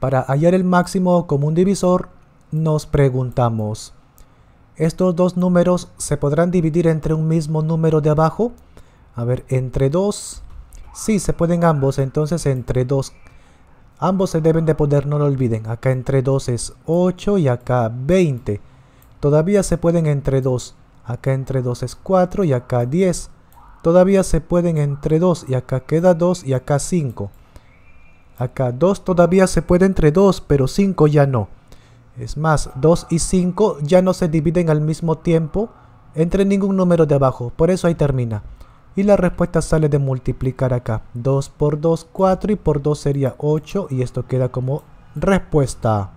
Para hallar el máximo común divisor, nos preguntamos, ¿estos dos números se podrán dividir entre un mismo número de abajo? A ver, entre 2, sí, se pueden ambos, entonces entre 2. Ambos se deben de poder, no lo olviden. Acá entre 2 es 8 y acá 20. Todavía se pueden entre 2. Acá entre 2 es 4 y acá 10. Todavía se pueden entre 2 y acá queda 2 y acá 5. Acá 2 todavía se puede entre 2, pero 5 ya no. Es más, 2 y 5 ya no se dividen al mismo tiempo entre ningún número de abajo, por eso ahí termina. Y la respuesta sale de multiplicar acá. 2 por 2, 4 y por 2 sería 8 y esto queda como respuesta.